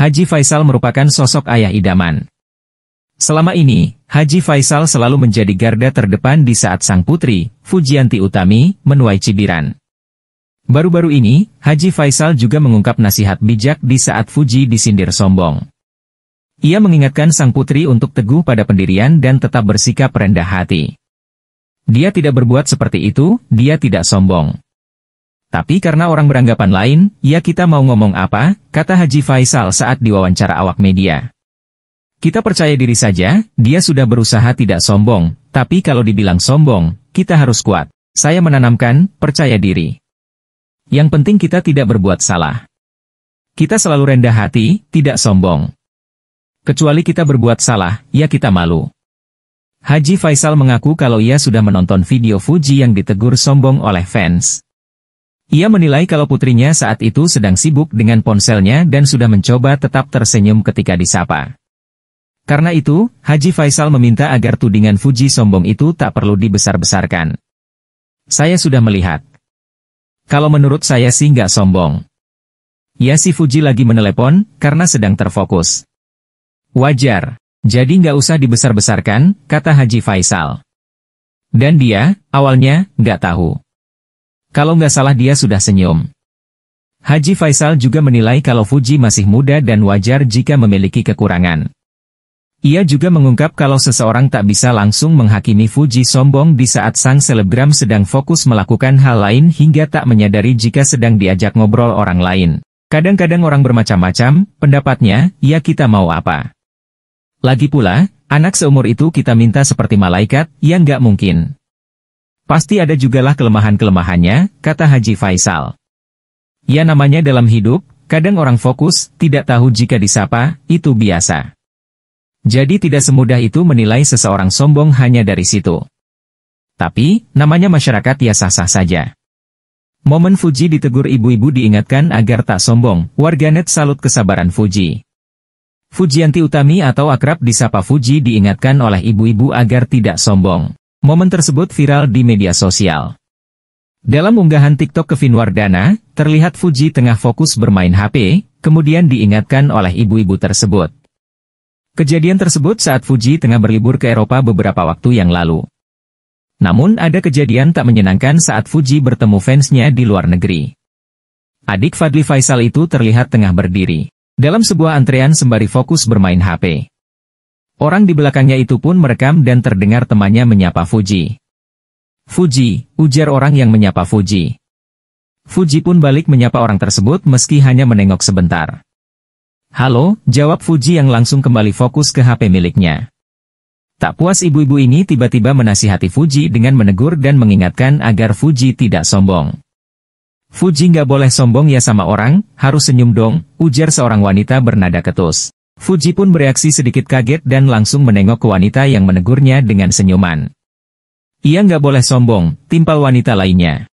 Haji Faisal merupakan sosok ayah idaman. Selama ini, Haji Faisal selalu menjadi garda terdepan di saat sang putri, Fujianti Utami, menuai cibiran. Baru-baru ini, Haji Faisal juga mengungkap nasihat bijak di saat Fuji disindir sombong. Ia mengingatkan sang putri untuk teguh pada pendirian dan tetap bersikap rendah hati. Dia tidak berbuat seperti itu, dia tidak sombong. Tapi karena orang beranggapan lain, ya kita mau ngomong apa, kata Haji Faisal saat diwawancara awak media. Kita percaya diri saja, dia sudah berusaha tidak sombong, tapi kalau dibilang sombong, kita harus kuat. Saya menanamkan, percaya diri. Yang penting kita tidak berbuat salah. Kita selalu rendah hati, tidak sombong. Kecuali kita berbuat salah, ya kita malu. Haji Faisal mengaku kalau ia sudah menonton video Fuji yang ditegur sombong oleh fans. Ia menilai kalau putrinya saat itu sedang sibuk dengan ponselnya dan sudah mencoba tetap tersenyum ketika disapa. Karena itu, Haji Faisal meminta agar tudingan Fuji sombong itu tak perlu dibesar-besarkan. Saya sudah melihat. Kalau menurut saya sih nggak sombong. Ya si Fuji lagi menelepon, karena sedang terfokus. Wajar. Jadi nggak usah dibesar-besarkan, kata Haji Faisal. Dan dia, awalnya, nggak tahu. Kalau nggak salah dia sudah senyum. Haji Faisal juga menilai kalau Fuji masih muda dan wajar jika memiliki kekurangan. Ia juga mengungkap kalau seseorang tak bisa langsung menghakimi Fuji sombong di saat sang selebgram sedang fokus melakukan hal lain hingga tak menyadari jika sedang diajak ngobrol orang lain. Kadang-kadang orang bermacam-macam, pendapatnya, ya kita mau apa. Lagi pula, anak seumur itu kita minta seperti malaikat, ya nggak mungkin. Pasti ada jugalah kelemahan-kelemahannya, kata Haji Faisal. Ya namanya dalam hidup, kadang orang fokus, tidak tahu jika disapa, itu biasa. Jadi tidak semudah itu menilai seseorang sombong hanya dari situ. Tapi, namanya masyarakat ya sah-sah saja. Momen Fuji ditegur ibu-ibu diingatkan agar tak sombong, warganet salut kesabaran Fuji. Fujianti Utami atau akrab disapa Fuji diingatkan oleh ibu-ibu agar tidak sombong. Momen tersebut viral di media sosial. Dalam unggahan TikTok Kevin Wardana, terlihat Fuji tengah fokus bermain HP, kemudian diingatkan oleh ibu-ibu tersebut. Kejadian tersebut saat Fuji tengah berlibur ke Eropa beberapa waktu yang lalu. Namun ada kejadian tak menyenangkan saat Fuji bertemu fansnya di luar negeri. Adik Fadli Faisal itu terlihat tengah berdiri dalam sebuah antrean sembari fokus bermain HP. Orang di belakangnya itu pun merekam dan terdengar temannya menyapa Fuji. Fuji, ujar orang yang menyapa Fuji. Fuji pun balik menyapa orang tersebut meski hanya menengok sebentar. Halo, jawab Fuji yang langsung kembali fokus ke HP miliknya. Tak puas ibu-ibu ini tiba-tiba menasihati Fuji dengan menegur dan mengingatkan agar Fuji tidak sombong. Fuji nggak boleh sombong ya sama orang, harus senyum dong, ujar seorang wanita bernada ketus. Fuji pun bereaksi sedikit kaget dan langsung menengok ke wanita yang menegurnya dengan senyuman. Ia nggak boleh sombong, timpal wanita lainnya.